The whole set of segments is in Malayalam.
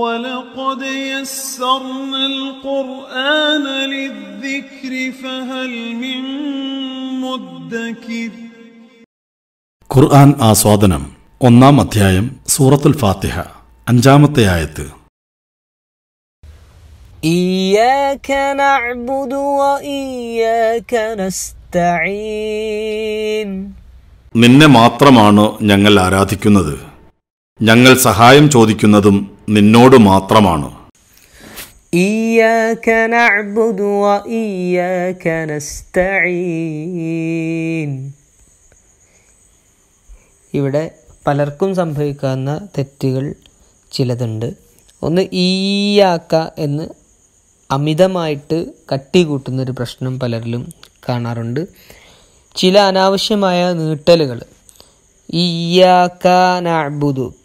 ولقد يسرنا القرآن للذكر فهل من مدكر ഖുർആൻ ആസ്വാദനം ഒന്നാം അധ്യായം സൂറത്തുൽ ഫാത്തിഹ അഞ്ചാമത്തെ ആയത്ത് إياك نعبد وإياك نستعين നിന്നെ മാത്രമാണ് ഞങ്ങൾ ആരാധിക്കുന്നത് ഞങ്ങൾ സഹായം ചോദിക്കുന്നതും നിന്നോട് മാത്രമാണ് ഇവിടെ പലർക്കും സംഭവിക്കാവുന്ന തെറ്റുകൾ ചിലതുണ്ട് ഒന്ന് ഈയാക്ക എന്ന് അമിതമായിട്ട് കട്ടി കൂട്ടുന്നൊരു പ്രശ്നം പലരിലും കാണാറുണ്ട് ചില അനാവശ്യമായ നീട്ടലുകൾ ഇയാക്ക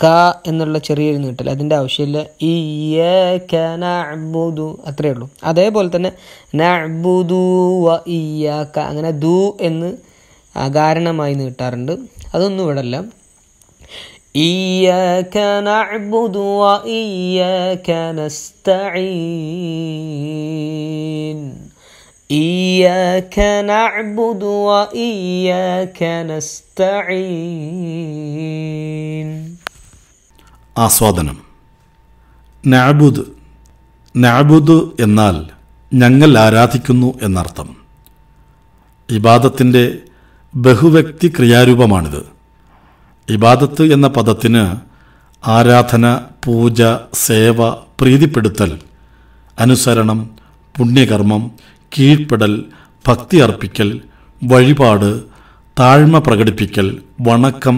ക എന്നുള്ള ചെറിയൊരു നീട്ടൽ അതിൻ്റെ ആവശ്യമില്ല ഇയാക്ക അത്രയേ ഉള്ളൂ അതേപോലെ തന്നെ നഅബുദു വ ഇയാക്ക അങ്ങനെ ദു എന്ന് അകാരണമായി നീട്ടാറുണ്ട് അതൊന്നും ഇവിടെ അല്ല إياك വ وإياك إياك نعبد وإياك نستعين ആസ്വാദനം നഅബുദ് നഅബുദ് എന്നാൽ ഞങ്ങൾ ആരാധിക്കുന്നു എന്നർത്ഥം ഇബാദത്തിൻ്റെ ബഹുവ്യക്തി ക്രിയാരൂപമാണിത് ഇബാദത്ത് എന്ന പദത്തിന് ആരാധന പൂജ സേവ പ്രീതിപ്പെടുത്തൽ അനുസരണം പുണ്യകർമ്മം കീഴ്പ്പെടൽ ഭക്തി അർപ്പിക്കൽ വഴിപാട് താഴ്മ പ്രകടിപ്പിക്കൽ വണക്കം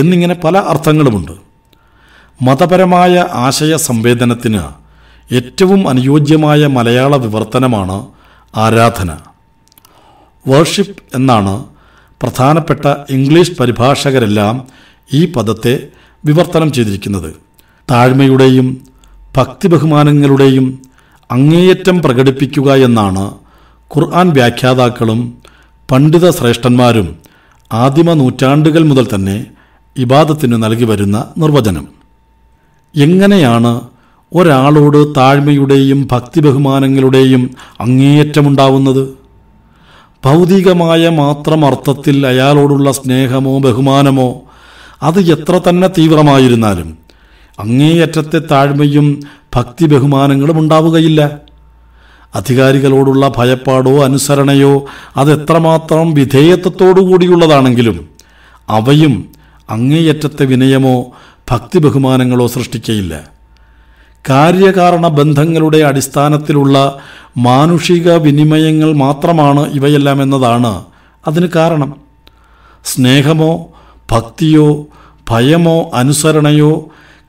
എന്നിങ്ങനെ പല അർത്ഥങ്ങളുമുണ്ട് മതപരമായ ആശയ സംവേദനത്തിന് ഏറ്റവും അനുയോജ്യമായ മലയാള വിവർത്തനമാണ് ആരാധന വർഷിപ്പ് എന്നാണ് പ്രധാനപ്പെട്ട ഇംഗ്ലീഷ് പരിഭാഷകരെല്ലാം ഈ പദത്തെ വിവർത്തനം ചെയ്തിരിക്കുന്നത് താഴ്മയുടെയും ഭക്തി ബഹുമാനങ്ങളുടെയും അങ്ങേയറ്റം പ്രകടിപ്പിക്കുക എന്നാണ് ഖുർആൻ വ്യാഖ്യാതാക്കളും പണ്ഡിത ശ്രേഷ്ഠന്മാരും ആദിമ നൂറ്റാണ്ടുകൾ മുതൽ തന്നെ ഇബാദത്തിന് നൽകി വരുന്ന നിർവചനം എങ്ങനെയാണ് ഒരാളോട് താഴ്മയുടെയും ഭക്തി ബഹുമാനങ്ങളുടെയും അങ്ങേയറ്റമുണ്ടാവുന്നത് ഭൗതികമായ മാത്രം അർത്ഥത്തിൽ അയാളോടുള്ള സ്നേഹമോ ബഹുമാനമോ അത് എത്ര തന്നെ തീവ്രമായിരുന്നാലും അങ്ങേയറ്റത്തെ താഴ്മയും ഭക്തി ബഹുമാനങ്ങളും ഉണ്ടാവുകയില്ല അധികാരികളോടുള്ള ഭയപ്പാടോ അനുസരണയോ അതെത്രമാത്രം വിധേയത്വത്തോടുകൂടിയുള്ളതാണെങ്കിലും അവയും അങ്ങേയറ്റത്തെ വിനയമോ ഭക്തി ബഹുമാനങ്ങളോ സൃഷ്ടിക്കയില്ല കാര്യകാരണ ബന്ധങ്ങളുടെ അടിസ്ഥാനത്തിലുള്ള മാനുഷിക വിനിമയങ്ങൾ മാത്രമാണ് ഇവയെല്ലാം എന്നതാണ് അതിന് കാരണം സ്നേഹമോ ഭക്തിയോ ഭയമോ അനുസരണയോ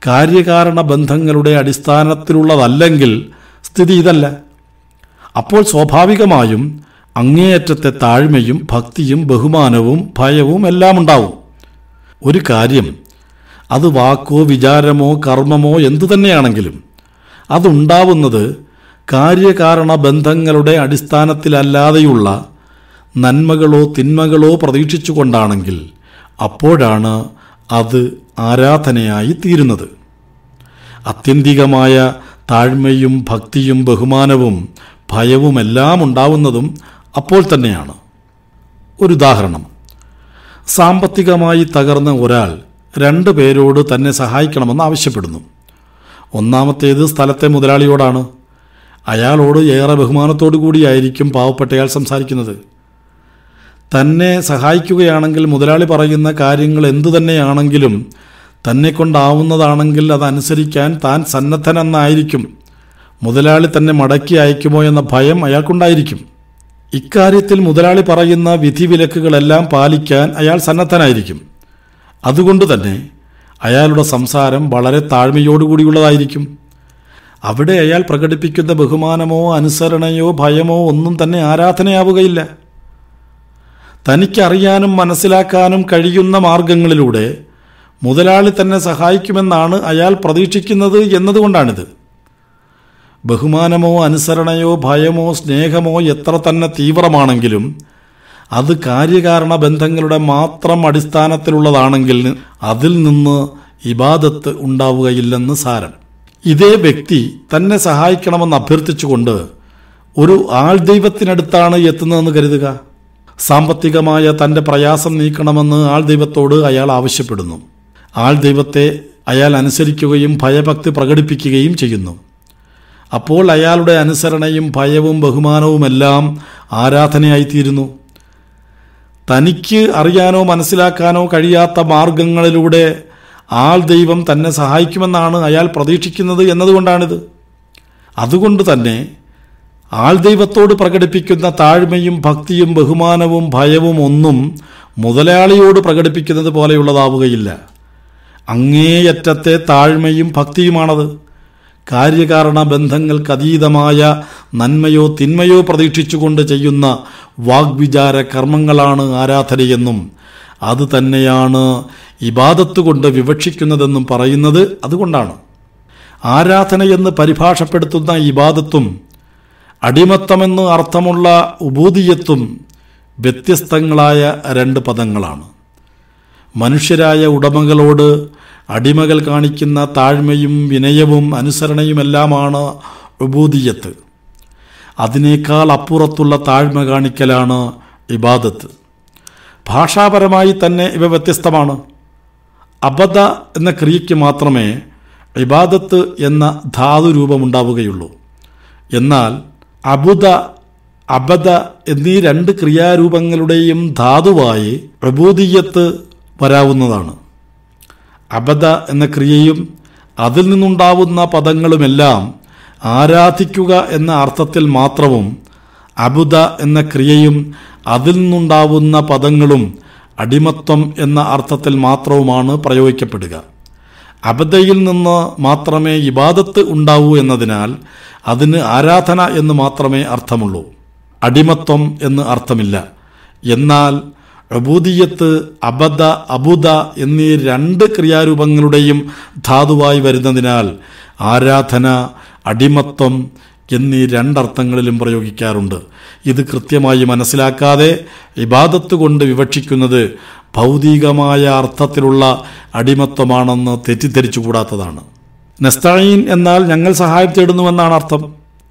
കാര്യകാരണ ബന്ധങ്ങളുടെ അടിസ്ഥാനത്തിലുള്ളതല്ലെങ്കിൽ സ്ഥിതി ഇതല്ല അപ്പോൾ സ്വാഭാവികമായും അങ്ങേയറ്റത്തെ താഴ്മയും ഭക്തിയും ബഹുമാനവും ഭയവും എല്ലാം ഉണ്ടാവും ഒരു കാര്യം അത് വാക്കോ വിചാരമോ കർമ്മമോ എന്തു തന്നെയാണെങ്കിലും അതുണ്ടാവുന്നത് കാര്യകാരണ ബന്ധങ്ങളുടെ അടിസ്ഥാനത്തിലല്ലാതെയുള്ള നന്മകളോ തിന്മകളോ പ്രതീക്ഷിച്ചുകൊണ്ടാണെങ്കിൽ അപ്പോഴാണ് അത് ആരാധനയായി തീരുന്നത് അത്യന്തികമായ താഴ്മയും ഭക്തിയും ബഹുമാനവും ഭയവുമെല്ലാം ഉണ്ടാവുന്നതും അപ്പോൾ തന്നെയാണ് ഒരു ഉദാഹരണം സാമ്പത്തികമായി തകർന്ന ഒരാൾ രണ്ട് പേരോട് തന്നെ സഹായിക്കണമെന്ന് ആവശ്യപ്പെടുന്നു ഒന്നാമത്തേത് സ്ഥലത്തെ മുതലാളിയോടാണ് അയാളോട് ഏറെ ബഹുമാനത്തോടു കൂടിയായിരിക്കും പാവപ്പെട്ടയാൾ സംസാരിക്കുന്നത് തന്നെ സഹായിക്കുകയാണെങ്കിൽ മുതലാളി പറയുന്ന കാര്യങ്ങൾ എന്തു തന്നെയാണെങ്കിലും തന്നെ കൊണ്ടാവുന്നതാണെങ്കിൽ അതനുസരിക്കാൻ താൻ സന്നദ്ധനെന്നായിരിക്കും മുതലാളി തന്നെ മടക്കി അയക്കുമോ എന്ന ഭയം അയാൾക്കുണ്ടായിരിക്കും ഇക്കാര്യത്തിൽ മുതലാളി പറയുന്ന വിധിവിലക്കുകളെല്ലാം പാലിക്കാൻ അയാൾ സന്നദ്ധനായിരിക്കും അതുകൊണ്ട് തന്നെ അയാളുടെ സംസാരം വളരെ താഴ്മയോടുകൂടിയുള്ളതായിരിക്കും അവിടെ അയാൾ പ്രകടിപ്പിക്കുന്ന ബഹുമാനമോ അനുസരണയോ ഭയമോ ഒന്നും തന്നെ ആരാധനയാവുകയില്ല തനിക്കറിയാനും മനസ്സിലാക്കാനും കഴിയുന്ന മാർഗങ്ങളിലൂടെ മുതലാളി തന്നെ സഹായിക്കുമെന്നാണ് അയാൾ പ്രതീക്ഷിക്കുന്നത് എന്നതുകൊണ്ടാണിത് ബഹുമാനമോ അനുസരണയോ ഭയമോ സ്നേഹമോ എത്ര തന്നെ തീവ്രമാണെങ്കിലും അത് കാര്യകാരണ ബന്ധങ്ങളുടെ മാത്രം അടിസ്ഥാനത്തിലുള്ളതാണെങ്കിൽ അതിൽ നിന്ന് ഇബാദത്ത് ഉണ്ടാവുകയില്ലെന്ന് സാരം ഇതേ വ്യക്തി തന്നെ സഹായിക്കണമെന്ന് അഭ്യർത്ഥിച്ചുകൊണ്ട് ഒരു ആൾ ദൈവത്തിനടുത്താണ് എത്തുന്നതെന്ന് കരുതുക സാമ്പത്തികമായ തൻ്റെ പ്രയാസം നീക്കണമെന്ന് ആൾ ദൈവത്തോട് അയാൾ ആവശ്യപ്പെടുന്നു ആൾ ദൈവത്തെ അയാൾ അനുസരിക്കുകയും ഭയഭക്തി പ്രകടിപ്പിക്കുകയും ചെയ്യുന്നു അപ്പോൾ അയാളുടെ അനുസരണയും ഭയവും ബഹുമാനവുമെല്ലാം ആരാധനയായിത്തീരുന്നു തനിക്ക് അറിയാനോ മനസ്സിലാക്കാനോ കഴിയാത്ത മാർഗങ്ങളിലൂടെ ആൾ ദൈവം തന്നെ സഹായിക്കുമെന്നാണ് അയാൾ പ്രതീക്ഷിക്കുന്നത് എന്നതുകൊണ്ടാണിത് അതുകൊണ്ട് തന്നെ ആൾ ദൈവത്തോട് പ്രകടിപ്പിക്കുന്ന താഴ്മയും ഭക്തിയും ബഹുമാനവും ഭയവും ഒന്നും മുതലാളിയോട് പ്രകടിപ്പിക്കുന്നത് പോലെയുള്ളതാവുകയില്ല അങ്ങേയറ്റത്തെ താഴ്മയും ഭക്തിയുമാണത് കാര്യകാരണ അതീതമായ നന്മയോ തിന്മയോ പ്രതീക്ഷിച്ചുകൊണ്ട് ചെയ്യുന്ന വാഗ്വിചാര കർമ്മങ്ങളാണ് ആരാധനയെന്നും അത് തന്നെയാണ് ഇബാദത്ത് കൊണ്ട് വിവക്ഷിക്കുന്നതെന്നും പറയുന്നത് അതുകൊണ്ടാണ് ആരാധനയെന്ന് പരിഭാഷപ്പെടുത്തുന്ന ഇബാദത്തും അടിമത്തമെന്ന് അർത്ഥമുള്ള ഉപൂതിയത്തും വ്യത്യസ്തങ്ങളായ രണ്ട് പദങ്ങളാണ് മനുഷ്യരായ ഉടമകളോട് അടിമകൾ കാണിക്കുന്ന താഴ്മയും വിനയവും അനുസരണയുമെല്ലാമാണ് ഉബൂദിയത്ത് അതിനേക്കാൾ അപ്പുറത്തുള്ള താഴ്മ കാണിക്കലാണ് ഇബാദത്ത് ഭാഷാപരമായി തന്നെ ഇവ വ്യത്യസ്തമാണ് അബദ എന്ന ക്രിയയ്ക്ക് മാത്രമേ ഇബാദത്ത് എന്ന ധാതു രൂപമുണ്ടാവുകയുള്ളൂ എന്നാൽ അബുദ അബദ എന്നീ രണ്ട് ക്രിയാരൂപങ്ങളുടെയും ധാതുവായി പ്രബോധീയത്ത് വരാവുന്നതാണ് അബദ എന്ന ക്രിയയും അതിൽ നിന്നുണ്ടാവുന്ന പദങ്ങളുമെല്ലാം ആരാധിക്കുക എന്ന അർത്ഥത്തിൽ മാത്രവും അബുദ എന്ന ക്രിയയും അതിൽ നിന്നുണ്ടാവുന്ന പദങ്ങളും അടിമത്വം എന്ന അർത്ഥത്തിൽ മാത്രവുമാണ് പ്രയോഗിക്കപ്പെടുക അബദയിൽ നിന്ന് മാത്രമേ ഇബാദത്ത് ഉണ്ടാവൂ എന്നതിനാൽ അതിന് ആരാധന എന്ന് മാത്രമേ അർത്ഥമുള്ളൂ അടിമത്വം എന്ന് അർത്ഥമില്ല എന്നാൽ അബൂദിയത്ത് അബദ അബുദ എന്നീ രണ്ട് ക്രിയാരൂപങ്ങളുടെയും ധാതുവായി വരുന്നതിനാൽ ആരാധന അടിമത്വം എന്നീ രണ്ടർത്ഥങ്ങളിലും പ്രയോഗിക്കാറുണ്ട് ഇത് കൃത്യമായി മനസ്സിലാക്കാതെ ഇബാദത്ത് കൊണ്ട് വിവക്ഷിക്കുന്നത് ഭൗതികമായ അർത്ഥത്തിലുള്ള അടിമത്വമാണെന്ന് തെറ്റിദ്ധരിച്ചുകൂടാത്തതാണ് നെസ്തായിൻ എന്നാൽ ഞങ്ങൾ സഹായം തേടുന്നുവെന്നാണ് അർത്ഥം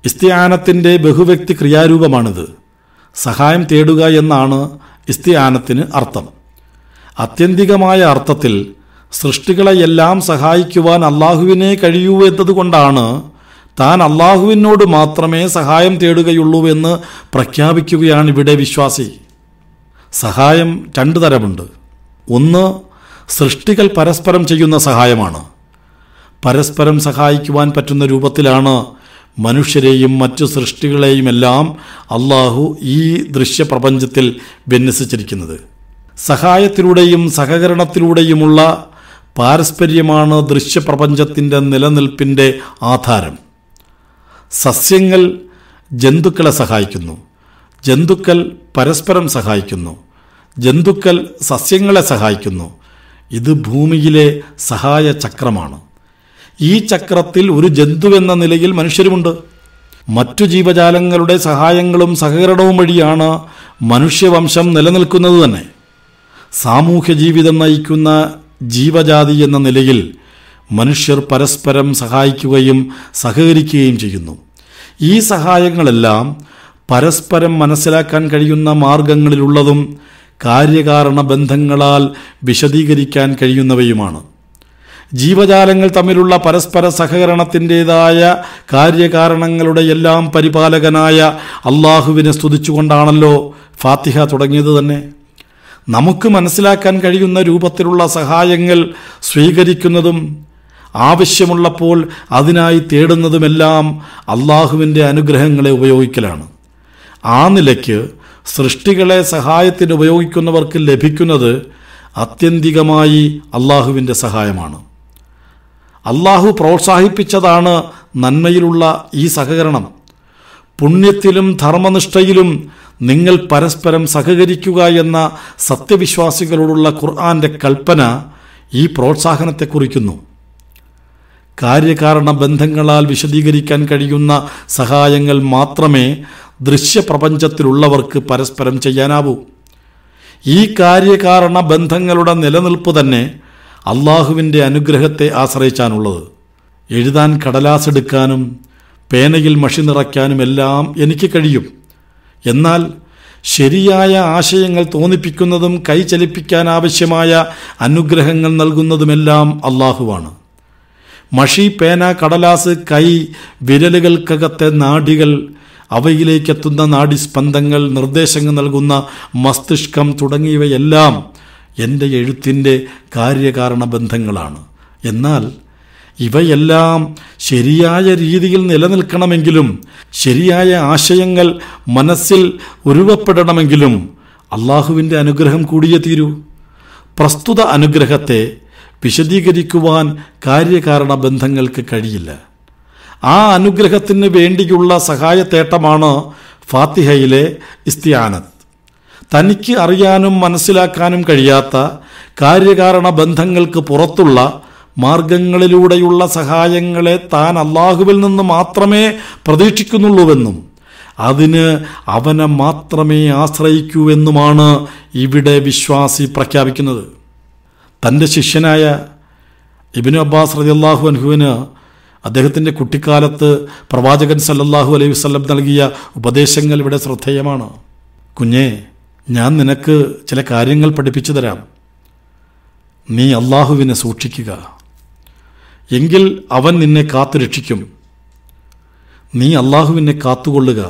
ഇസ്തിയാനത്തിൻ്റെ ബഹുവ്യക്തി ക്രിയാരൂപമാണിത് സഹായം തേടുക എന്നാണ് ഇസ്തിയാനത്തിന് അർത്ഥം അത്യന്തികമായ അർത്ഥത്തിൽ സൃഷ്ടികളെയെല്ലാം സഹായിക്കുവാൻ അള്ളാഹുവിനെ കഴിയൂ എന്നതുകൊണ്ടാണ് താൻ അള്ളാഹുവിനോട് മാത്രമേ സഹായം തേടുകയുള്ളൂ എന്ന് പ്രഖ്യാപിക്കുകയാണ് ഇവിടെ വിശ്വാസി സഹായം രണ്ടു തരമുണ്ട് ഒന്ന് സൃഷ്ടികൾ പരസ്പരം ചെയ്യുന്ന സഹായമാണ് പരസ്പരം സഹായിക്കുവാൻ പറ്റുന്ന രൂപത്തിലാണ് മനുഷ്യരെയും മറ്റു സൃഷ്ടികളെയുമെല്ലാം അള്ളാഹു ഈ ദൃശ്യപ്രപഞ്ചത്തിൽ വിന്യസിച്ചിരിക്കുന്നത് സഹായത്തിലൂടെയും സഹകരണത്തിലൂടെയുമുള്ള പാരസ്പര്യമാണ് ദൃശ്യപ്രപഞ്ചത്തിൻ്റെ നിലനിൽപ്പിൻ്റെ ആധാരം സസ്യങ്ങൾ ജന്തുക്കളെ സഹായിക്കുന്നു ജന്തുക്കൾ പരസ്പരം സഹായിക്കുന്നു ജന്തുക്കൾ സസ്യങ്ങളെ സഹായിക്കുന്നു ഇത് ഭൂമിയിലെ സഹായ ചക്രമാണ് ഈ ചക്രത്തിൽ ഒരു ജന്തു എന്ന നിലയിൽ മനുഷ്യരുമുണ്ട് മറ്റു ജീവജാലങ്ങളുടെ സഹായങ്ങളും സഹകരണവും വഴിയാണ് മനുഷ്യവംശം നിലനിൽക്കുന്നത് തന്നെ സാമൂഹ്യ ജീവിതം നയിക്കുന്ന ജീവജാതി എന്ന നിലയിൽ മനുഷ്യർ പരസ്പരം സഹായിക്കുകയും സഹകരിക്കുകയും ചെയ്യുന്നു ഈ സഹായങ്ങളെല്ലാം പരസ്പരം മനസ്സിലാക്കാൻ കഴിയുന്ന മാർഗങ്ങളിലുള്ളതും കാര്യകാരണ ബന്ധങ്ങളാൽ വിശദീകരിക്കാൻ കഴിയുന്നവയുമാണ് ജീവജാലങ്ങൾ തമ്മിലുള്ള പരസ്പര സഹകരണത്തിൻ്റെതായ കാര്യകാരണങ്ങളുടെ എല്ലാം പരിപാലകനായ അള്ളാഹുവിനെ സ്തുതിച്ചുകൊണ്ടാണല്ലോ ഫാത്തിഹ തുടങ്ങിയത് തന്നെ നമുക്ക് മനസ്സിലാക്കാൻ കഴിയുന്ന രൂപത്തിലുള്ള സഹായങ്ങൾ സ്വീകരിക്കുന്നതും ആവശ്യമുള്ളപ്പോൾ അതിനായി തേടുന്നതുമെല്ലാം അള്ളാഹുവിൻ്റെ അനുഗ്രഹങ്ങളെ ഉപയോഗിക്കലാണ് ആ നിലയ്ക്ക് സൃഷ്ടികളെ സഹായത്തിന് ഉപയോഗിക്കുന്നവർക്ക് ലഭിക്കുന്നത് ആത്യന്തികമായി അള്ളാഹുവിൻ്റെ സഹായമാണ് അള്ളാഹു പ്രോത്സാഹിപ്പിച്ചതാണ് നന്മയിലുള്ള ഈ സഹകരണം പുണ്യത്തിലും ധർമ്മനിഷ്ഠയിലും നിങ്ങൾ പരസ്പരം സഹകരിക്കുക എന്ന സത്യവിശ്വാസികളോടുള്ള ഖുർആന്റെ കൽപ്പന ഈ പ്രോത്സാഹനത്തെ കുറിക്കുന്നു കാര്യകാരണ ബന്ധങ്ങളാൽ വിശദീകരിക്കാൻ കഴിയുന്ന സഹായങ്ങൾ മാത്രമേ ദൃശ്യപ്രപഞ്ചത്തിലുള്ളവർക്ക് പരസ്പരം ചെയ്യാനാവൂ ഈ കാര്യകാരണ ബന്ധങ്ങളുടെ നിലനിൽപ്പ് തന്നെ അള്ളാഹുവിൻ്റെ അനുഗ്രഹത്തെ ആശ്രയിച്ചാണുള്ളത് എഴുതാൻ കടലാസ് എടുക്കാനും പേനയിൽ മഷി നിറയ്ക്കാനും എല്ലാം എനിക്ക് കഴിയും എന്നാൽ ശരിയായ ആശയങ്ങൾ തോന്നിപ്പിക്കുന്നതും കൈ ചലിപ്പിക്കാൻ ആവശ്യമായ അനുഗ്രഹങ്ങൾ നൽകുന്നതുമെല്ലാം അള്ളാഹുവാണ് മഷി പേന കടലാസ് കൈ വിരലുകൾക്കകത്തെ നാടികൾ അവയിലേക്കെത്തുന്ന നാടിസ്പന്ദങ്ങൾ നിർദ്ദേശങ്ങൾ നൽകുന്ന മസ്തിഷ്കം തുടങ്ങിയവയെല്ലാം എൻ്റെ എഴുത്തിൻ്റെ കാര്യകാരണ ബന്ധങ്ങളാണ് എന്നാൽ ഇവയെല്ലാം ശരിയായ രീതിയിൽ നിലനിൽക്കണമെങ്കിലും ശരിയായ ആശയങ്ങൾ മനസ്സിൽ ഉരുവപ്പെടണമെങ്കിലും അള്ളാഹുവിൻ്റെ അനുഗ്രഹം കൂടിയേ തീരൂ പ്രസ്തുത അനുഗ്രഹത്തെ വിശദീകരിക്കുവാൻ കാര്യകാരണ ബന്ധങ്ങൾക്ക് കഴിയില്ല ആ അനുഗ്രഹത്തിന് വേണ്ടിയുള്ള സഹായത്തേട്ടമാണ് ഫാത്തിഹയിലെ ഇസ്തിയാനത്ത് തനിക്ക് അറിയാനും മനസ്സിലാക്കാനും കഴിയാത്ത കാര്യകാരണ ബന്ധങ്ങൾക്ക് പുറത്തുള്ള മാർഗങ്ങളിലൂടെയുള്ള സഹായങ്ങളെ താൻ അള്ളാഹുവിൽ നിന്ന് മാത്രമേ പ്രതീക്ഷിക്കുന്നുള്ളൂവെന്നും അതിന് അവനെ മാത്രമേ ആശ്രയിക്കൂവെന്നുമാണ് ഇവിടെ വിശ്വാസി പ്രഖ്യാപിക്കുന്നത് തൻ്റെ ശിഷ്യനായ ഇബിനു അബ്ബാസ് റതിയല്ലാഹു അൻഹുവിന് അദ്ദേഹത്തിൻ്റെ കുട്ടിക്കാലത്ത് പ്രവാചകൻ സല്ലല്ലാഹു അലൈഹി വസ്ലം നൽകിയ ഉപദേശങ്ങൾ ഇവിടെ ശ്രദ്ധേയമാണ് കുഞ്ഞേ ഞാൻ നിനക്ക് ചില കാര്യങ്ങൾ പഠിപ്പിച്ചു തരാം നീ അള്ളാഹുവിനെ സൂക്ഷിക്കുക എങ്കിൽ അവൻ നിന്നെ കാത്തു രക്ഷിക്കും നീ അള്ളാഹുവിനെ കാത്തുകൊള്ളുക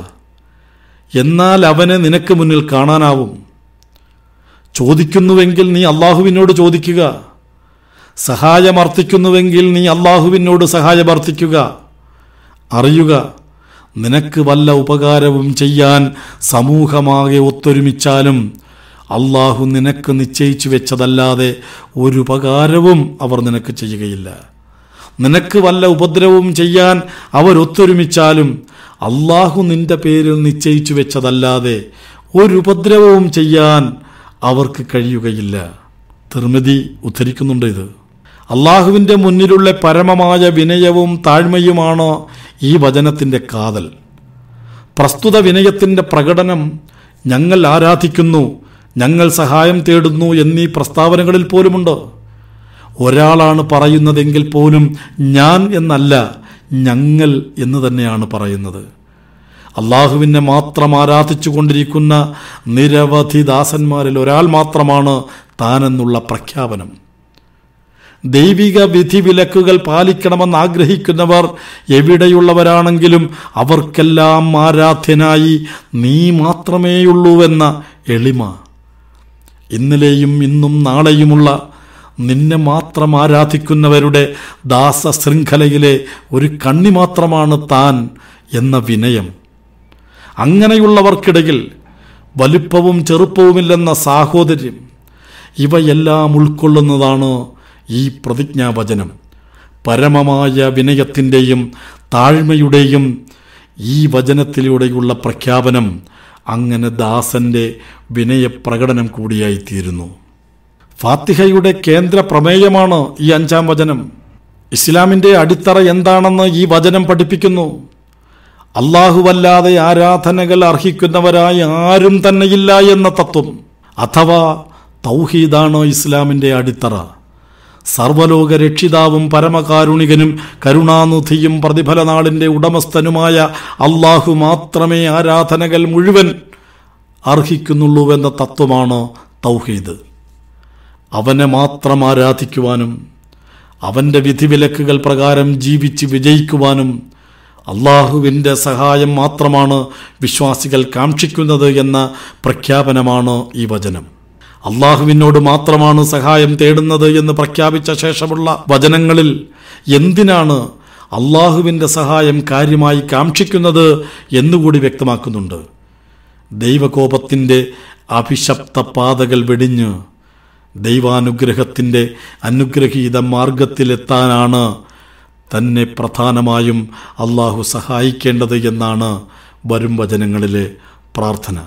എന്നാൽ അവനെ നിനക്ക് മുന്നിൽ കാണാനാവും ചോദിക്കുന്നുവെങ്കിൽ നീ അള്ളാഹുവിനോട് ചോദിക്കുക സഹായമർത്ഥിക്കുന്നുവെങ്കിൽ നീ അള്ളാഹുവിനോട് സഹായമർത്ഥിക്കുക അറിയുക നിനക്ക് വല്ല ഉപകാരവും ചെയ്യാൻ സമൂഹമാകെ ഒത്തൊരുമിച്ചാലും അള്ളാഹു നിനക്ക് നിശ്ചയിച്ചു വെച്ചതല്ലാതെ ഒരു ഉപകാരവും അവർ നിനക്ക് ചെയ്യുകയില്ല നിനക്ക് വല്ല ഉപദ്രവവും ചെയ്യാൻ അവരൊത്തൊരുമിച്ചാലും അള്ളാഹു നിന്റെ പേരിൽ നിശ്ചയിച്ചു വെച്ചതല്ലാതെ ഒരു ഉപദ്രവവും ചെയ്യാൻ അവർക്ക് കഴിയുകയില്ല തിർമതി ഉദ്ധരിക്കുന്നുണ്ട് ഇത് അള്ളാഹുവിൻ്റെ മുന്നിലുള്ള പരമമായ വിനയവും താഴ്മയുമാണ് ഈ വചനത്തിൻ്റെ കാതൽ പ്രസ്തുത വിനയത്തിൻ്റെ പ്രകടനം ഞങ്ങൾ ആരാധിക്കുന്നു ഞങ്ങൾ സഹായം തേടുന്നു എന്നീ പ്രസ്താവനകളിൽ പോലുമുണ്ട് ഒരാളാണ് പറയുന്നതെങ്കിൽ പോലും ഞാൻ എന്നല്ല ഞങ്ങൾ എന്ന് തന്നെയാണ് പറയുന്നത് അള്ളാഹുവിനെ മാത്രം ആരാധിച്ചു കൊണ്ടിരിക്കുന്ന നിരവധി ദാസന്മാരിൽ ഒരാൾ മാത്രമാണ് താനെന്നുള്ള പ്രഖ്യാപനം ദൈവിക വിധി വിലക്കുകൾ പാലിക്കണമെന്ന് ആഗ്രഹിക്കുന്നവർ എവിടെയുള്ളവരാണെങ്കിലും അവർക്കെല്ലാം ആരാധ്യനായി നീ മാത്രമേയുള്ളൂവെന്ന എളിമ ഇന്നലെയും ഇന്നും നാളെയുമുള്ള നിന്നെ മാത്രം ആരാധിക്കുന്നവരുടെ ദാസ ശൃംഖലയിലെ ഒരു കണ്ണി മാത്രമാണ് താൻ എന്ന വിനയം അങ്ങനെയുള്ളവർക്കിടയിൽ വലുപ്പവും ചെറുപ്പവുമില്ലെന്ന സാഹോദര്യം ഇവയെല്ലാം ഉൾക്കൊള്ളുന്നതാണ് ഈ പ്രതിജ്ഞാവചനം പരമമായ വിനയത്തിൻ്റെയും താഴ്മയുടെയും ഈ വചനത്തിലൂടെയുള്ള പ്രഖ്യാപനം അങ്ങനെ ദാസൻ്റെ വിനയപ്രകടനം കൂടിയായിത്തീരുന്നു ഫാത്തിഹയുടെ കേന്ദ്ര പ്രമേയമാണ് ഈ അഞ്ചാം വചനം ഇസ്ലാമിൻ്റെ അടിത്തറ എന്താണെന്ന് ഈ വചനം പഠിപ്പിക്കുന്നു അള്ളാഹുവല്ലാതെ ആരാധനകൾ അർഹിക്കുന്നവരായി ആരും തന്നെയില്ല എന്ന തത്വം അഥവാ തൗഹീദാണ് ഇസ്ലാമിൻ്റെ അടിത്തറ സർവലോക രക്ഷിതാവും പരമകാരുണികനും കരുണാനിധിയും പ്രതിഫലനാളിൻ്റെ ഉടമസ്ഥനുമായ അള്ളാഹു മാത്രമേ ആരാധനകൾ മുഴുവൻ അർഹിക്കുന്നുള്ളൂവെന്ന തത്വമാണ് തൗഹീദ് അവനെ മാത്രം ആരാധിക്കുവാനും അവൻ്റെ വിധിവിലക്കുകൾ പ്രകാരം ജീവിച്ച് വിജയിക്കുവാനും അള്ളാഹുവിൻ്റെ സഹായം മാത്രമാണ് വിശ്വാസികൾ കാക്ഷിക്കുന്നത് എന്ന പ്രഖ്യാപനമാണ് ഈ വചനം അള്ളാഹുവിനോട് മാത്രമാണ് സഹായം തേടുന്നത് എന്ന് പ്രഖ്യാപിച്ച ശേഷമുള്ള വചനങ്ങളിൽ എന്തിനാണ് അള്ളാഹുവിൻ്റെ സഹായം കാര്യമായി കാക്ഷിക്കുന്നത് എന്നുകൂടി വ്യക്തമാക്കുന്നുണ്ട് ദൈവകോപത്തിൻ്റെ അഭിശപ്ത പാതകൾ വെടിഞ്ഞ് ദൈവാനുഗ്രഹത്തിൻ്റെ അനുഗ്രഹീത മാർഗത്തിലെത്താനാണ് തന്നെ പ്രധാനമായും അള്ളാഹു സഹായിക്കേണ്ടത് എന്നാണ് വരും വചനങ്ങളിലെ പ്രാർത്ഥന